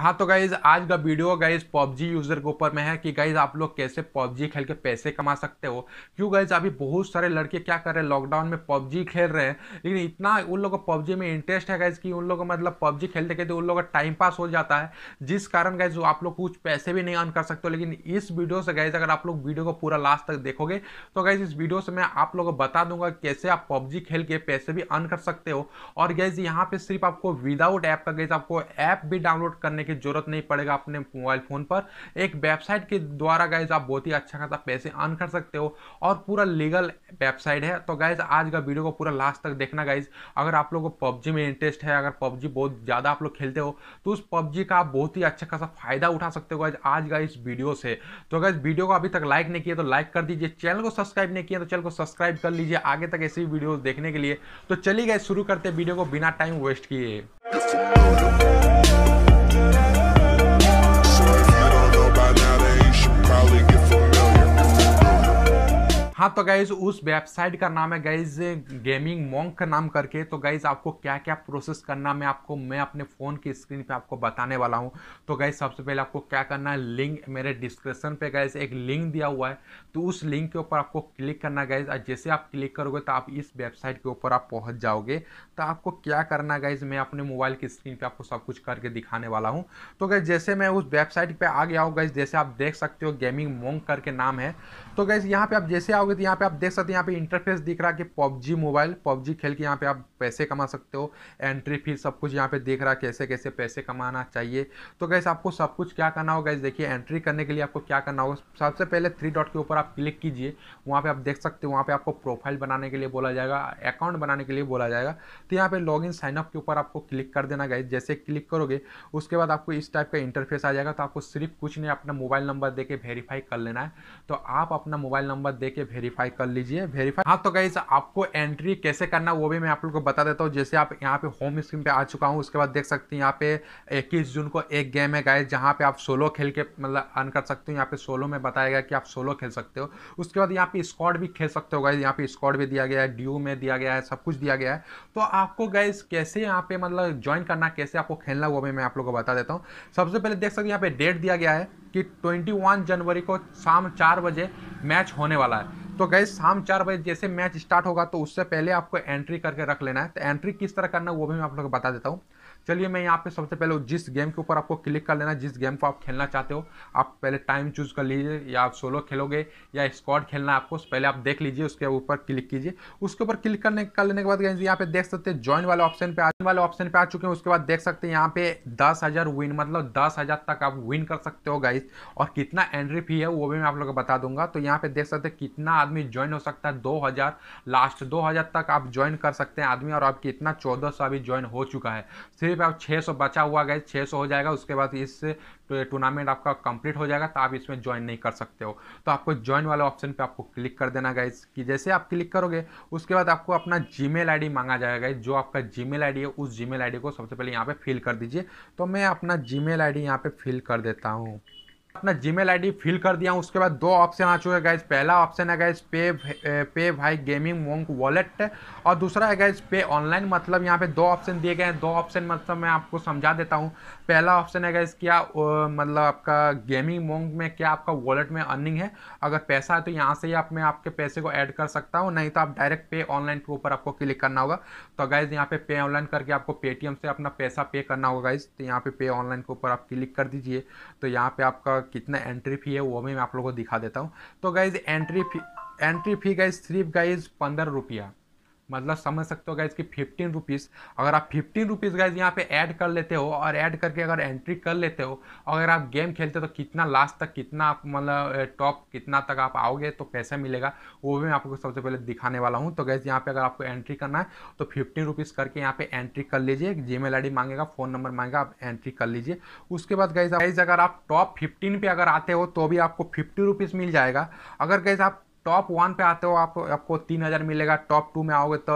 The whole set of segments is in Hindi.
हाँ तो गाइज आज का वीडियो गाइज पबजी यूजर के ऊपर में है कि गाइज आप लोग कैसे पबजी खेल के पैसे कमा सकते हो क्यों गाइज अभी बहुत सारे लड़के क्या कर रहे हैं लॉकडाउन में पबजी खेल रहे हैं लेकिन इतना उन लोगों को पबजी में इंटरेस्ट है गाइज कि उन लोगों को मतलब पबजी खेलते खेलते उन लोगों का टाइम पास हो जाता है जिस कारण गाइज आप लोग कुछ पैसे भी नहीं अर्न कर सकते हो लेकिन इस वीडियो से गाइज अगर आप लोग वीडियो को पूरा लास्ट तक देखोगे तो गाइज इस वीडियो से मैं आप लोग को बता दूंगा कैसे आप पबजी खेल के पैसे भी अर्न कर सकते हो और गाइज यहाँ पे सिर्फ आपको विदाउट ऐप का गाइज आपको ऐप भी डाउनलोड करने की जरूरत नहीं पड़ेगा अपने मोबाइल फ़ोन पर एक वेबसाइट के द्वारा गाइज आप बहुत ही अच्छा खासा पैसे अर्न कर सकते हो और पूरा लीगल वेबसाइट है तो गाइज आज का वीडियो को पूरा लास्ट तक देखना गाइज अगर आप लोग को पबजी में इंटरेस्ट है अगर पबजी बहुत ज़्यादा आप लोग खेलते हो तो उस पबजी का बहुत ही अच्छा खासा फायदा उठा सकते हो गाइज आज का इस वीडियो से तो गाइज वीडियो को अभी तक लाइक नहीं किया तो लाइक कर दीजिए चैनल को सब्सक्राइब नहीं किया तो चैनल को सब्सक्राइब कर लीजिए आगे तक ऐसी वीडियो देखने के लिए तो चलिए गए शुरू करते वीडियो को बिना टाइम वेस्ट किए हाँ तो गाइज उस वेबसाइट का नाम है गाइज गेमिंग मॉन्ग का नाम करके तो गाइज आपको क्या क्या प्रोसेस करना मैं आपको मैं अपने फ़ोन की स्क्रीन पे आपको बताने वाला हूँ तो गाइज सबसे पहले आपको क्या करना है लिंक मेरे डिस्क्रिप्शन पे गाइज एक लिंक दिया हुआ है तो उस लिंक के ऊपर आपको क्लिक करना गाइज और जैसे आप क्लिक करोगे तो आप इस वेबसाइट के ऊपर आप पहुँच जाओगे तो आपको क्या करना गाइज मैं अपने मोबाइल की स्क्रीन पर आपको सब कुछ करके दिखाने वाला हूँ तो गाइज जैसे मैं उस वेबसाइट पर आ गया हूँ गाइज जैसे आप देख सकते हो गेमिंग मोंग करके नाम है तो गाइज यहाँ पर आप जैसे आओगे करोगे तो यहाँ पे आप देख सकते हैं यहाँ पे इंटरफेस दिख रहा है कि पबजी मोबाइल पबजी खेल के यहाँ पे आप पैसे कमा सकते हो एंट्री फीस सब कुछ यहाँ पे देख रहा है कैसे कैसे पैसे कमाना चाहिए तो गैस आपको सब कुछ क्या करना होगा इस देखिए एंट्री करने के लिए आपको क्या करना होगा सबसे पहले थ्री डॉट के ऊपर आप क्लिक कीजिए वहाँ पर आप देख सकते हो वहाँ पर आपको प्रोफाइल बनाने के लिए बोला जाएगा अकाउंट बनाने के लिए बोला जाएगा तो यहाँ पर लॉग इन साइनअप के ऊपर आपको क्लिक कर देना गैस जैसे क्लिक करोगे उसके बाद आपको इस टाइप का इंटरफेस आ जाएगा तो आपको सिर्फ कुछ नहीं अपना मोबाइल नंबर दे के वेरीफाई कर लेना है तो आप अपना मोबाइल नंबर दे के वेरीफाई कर लीजिए वेरीफाई हाँ तो गाइज आपको एंट्री कैसे करना वो भी मैं आप लोग को बता देता हूँ जैसे आप यहाँ पे होम स्क्रीन पे आ चुका हूँ उसके बाद देख सकते हैं यहाँ पे इक्कीस जून को एक गेम है गाइज जहाँ पे आप सोलो खेल के मतलब अर्न कर सकते हो यहाँ पे सोलो में बताया गया कि आप सोलो खेल सकते हो उसके बाद यहाँ पे स्कॉड भी खेल सकते हो गाइज यहाँ पे स्कॉड भी दिया गया है ड्यू में दिया गया है सब कुछ दिया गया है तो आपको गाइज कैसे यहाँ पे मतलब ज्वाइन करना कैसे आपको खेलना वो भी मैं आप लोग को बता देता हूँ सबसे पहले देख सकते हैं यहाँ पे डेट दिया गया है कि 21 जनवरी को शाम चार बजे मैच होने वाला है तो गए शाम चार बजे जैसे मैच स्टार्ट होगा तो उससे पहले आपको एंट्री करके रख लेना है तो एंट्री किस तरह करना है वो भी मैं आप लोगों को बता देता हूँ चलिए मैं यहाँ पे सबसे पहले जिस गेम के ऊपर आपको क्लिक कर लेना जिस गेम को आप खेलना चाहते हो आप पहले टाइम चूज़ कर लीजिए या आप सोलो खेलोगे या स्क्वाड खेलना है आपको पहले आप देख लीजिए उसके ऊपर क्लिक कीजिए उसके ऊपर क्लिक करने कर लेने के बाद यहाँ पे देख सकते हैं ज्वाइन वाले ऑप्शन पे आने वाले ऑप्शन पे आ चुके हैं उसके बाद देख सकते हैं यहाँ पे दस हज़ार विन मतलब दस हज़ार तक आप विन कर सकते हो गाइज और कितना एंट्री फी है वो भी मैं आप लोग को बता दूंगा तो यहाँ पे देख सकते हैं कितना आदमी ज्वाइन हो सकता है दो हज़ार लास्ट दो हज़ार तक आप ज्वाइन कर सकते हैं आदमी और आप कितना चौदह सौ अभी ज्वाइन हो चुका है भी आप 600 बचा हुआ गए 600 हो जाएगा उसके बाद इस टूर्नामेंट आपका कंप्लीट हो जाएगा तो आप इसमें ज्वाइन नहीं कर सकते हो तो आपको ज्वाइन वाले ऑप्शन पे आपको क्लिक कर देना गए कि जैसे आप क्लिक करोगे उसके बाद आपको अपना जीमेल आईडी मांगा जाएगा गाइज जो आपका जीमेल आईडी है उस जीमेल आईडी को सबसे पहले यहाँ पे फिल कर दीजिए तो मैं अपना जीमेल आईडी यहाँ पे फिल कर देता हूँ अपना जीमेल आईडी फिल कर दिया हूँ उसके बाद दो ऑप्शन आ चुके हैं गाइज पहला ऑप्शन है गाइज पे पे भाई गेमिंग मोंग वॉलेट और दूसरा है गाइज पे ऑनलाइन मतलब यहाँ पे दो ऑप्शन दिए गए हैं दो ऑप्शन मतलब मैं आपको समझा देता हूँ पहला ऑप्शन है गाइज क्या मतलब आपका गेमिंग मोंग में क्या आपका वॉलेट में अर्निंग है अगर पैसा है तो यहाँ से ही आप मैं आपके पैसे को ऐड कर सकता हूँ नहीं तो आप डायरेक्ट पे ऑनलाइन के ऊपर आपको क्लिक करना होगा तो गाइज यहाँ पे पे ऑनलाइन करके आपको पेटीएम से अपना पैसा पे करना होगा गाइज तो यहाँ पे पे ऑनलाइन के ऊपर आप क्लिक कर दीजिए तो यहाँ पे आपका कितना एंट्री फ़ी है वो भी मैं आप लोगों को दिखा देता हूँ तो guys entry fee entry fee guys सिर्फ गाइज पंद्रह रुपया मतलब समझ सकते हो गाइज कि फिफ्टीन रुपीज़ अगर आप फिफ्टीन रुपीज़ गाइज यहाँ पे ऐड कर लेते हो और ऐड करके अगर एंट्री कर लेते हो अगर आप गेम खेलते हो तो कितना लास्ट तक कितना आप मतलब टॉप कितना तक आप आओगे तो पैसा मिलेगा वो भी मैं आपको सबसे पहले दिखाने वाला हूँ तो गैस यहाँ पर अगर आपको एंट्री करना है तो फिफ्टीन रुपीज़ करके यहाँ पर एंट्री कर लीजिए जी मेल मांगेगा फ़ोन नंबर मांगेगा आप एंट्री कर लीजिए उसके बाद गैस गैस अगर आप टॉप फिफ्टीन पर अगर आते हो तो भी आपको फिफ्टी रुपीज़ मिल जाएगा अगर गैस आप टॉप वन पे आते हो आप आपको तीन हज़ार मिलेगा टॉप टू में आओगे तो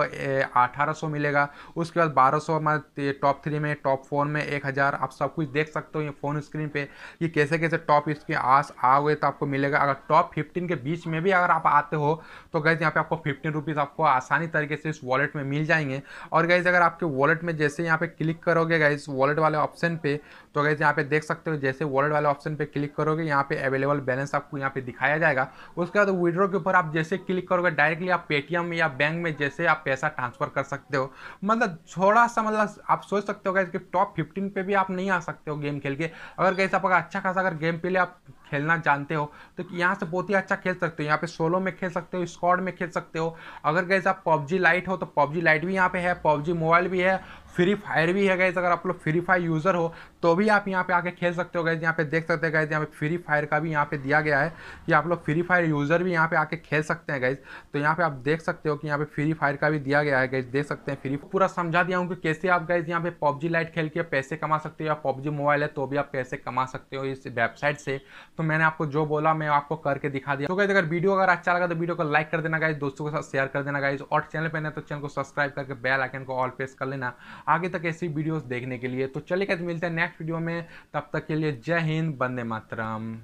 अठारह सौ मिलेगा उसके बाद बारह सौ में टॉप थ्री में टॉप फोर में एक हज़ार आप सब कुछ देख सकते हो ये फ़ोन स्क्रीन पे कि कैसे कैसे टॉप इसके आस आओगे तो आपको मिलेगा अगर टॉप फिफ्टीन के बीच में भी अगर आप आते हो तो गैस यहाँ पर आपको फिफ्टीन रुपीज़ आपको आसानी तरीके से इस वॉलेट में मिल जाएंगे और गैस अगर आपके वॉलेट में जैसे यहाँ पर क्लिक करोगे गैज़ वॉलेट वाले ऑप्शन पर तो गैस यहाँ पर देख सकते हो जैसे वॉलेट वाले ऑप्शन पर क्लिक करोगे यहाँ पर अवेलेबल बैलेंस आपको यहाँ पर दिखाया जाएगा उसके बाद विड्रॉ के ऊपर आप जैसे क्लिक करोगे डायरेक्टली आप पेटीएम या बैंक में जैसे आप पैसा ट्रांसफ़र कर सकते हो मतलब थोड़ा सा मतलब आप सोच सकते हो कि टॉप फिफ्टीन पे भी आप नहीं आ सकते हो गेम खेल के अगर कैसे आप अच्छा खासा अगर गेम पे आप खेलना जानते हो तो यहाँ से बहुत ही अच्छा खेल सकते हो यहाँ पे सोलो में खेल सकते हो स्क्वाड में खेल सकते हो अगर गैस आप पबजी लाइट हो तो पबजी लाइट भी यहाँ पे है पबजी मोबाइल भी है फ्री फायर भी है गैस अगर आप लोग फ्री फायर यूज़र हो तो भी आप यहाँ पे आके खेल सकते हो गैस यहाँ पे देख सकते हैं गैस यहाँ पे फ्री फायर का भी यहाँ पे दिया गया है कि आप लोग फ्री फायर यूज़र भी यहाँ पे आके खेल सकते हैं गैस तो यहाँ पे आप देख सकते हो कि यहाँ पे फ्री फायर का भी दिया गया है गैस देख सकते हैं फ्री पूरा समझा दिया हूँ कि कैसे आप गैस यहाँ पे पबजी लाइट खेल के पैसे कमा सकते हो या पबजी मोबाइल है तो भी आप पैसे कमा सकते हो इस वेबसाइट से तो मैंने आपको जो बोला मैं आपको करके दिखा दिया तो गाइज अगर वीडियो अगर अच्छा लगा तो वीडियो को लाइक कर देना गाइज दोस्तों के साथ शेयर कर देना गाइज और चैनल पर ना तो चैनल को सब्सक्राइब करके बेल आइकन को ऑल प्रेस कर लेना आगे तक ऐसी वीडियोज देखने के लिए तो चलिए गाइज मिलते हैं नेक्स्ट वीडियो में तब तक के लिए जय हिंद बंदे मातरम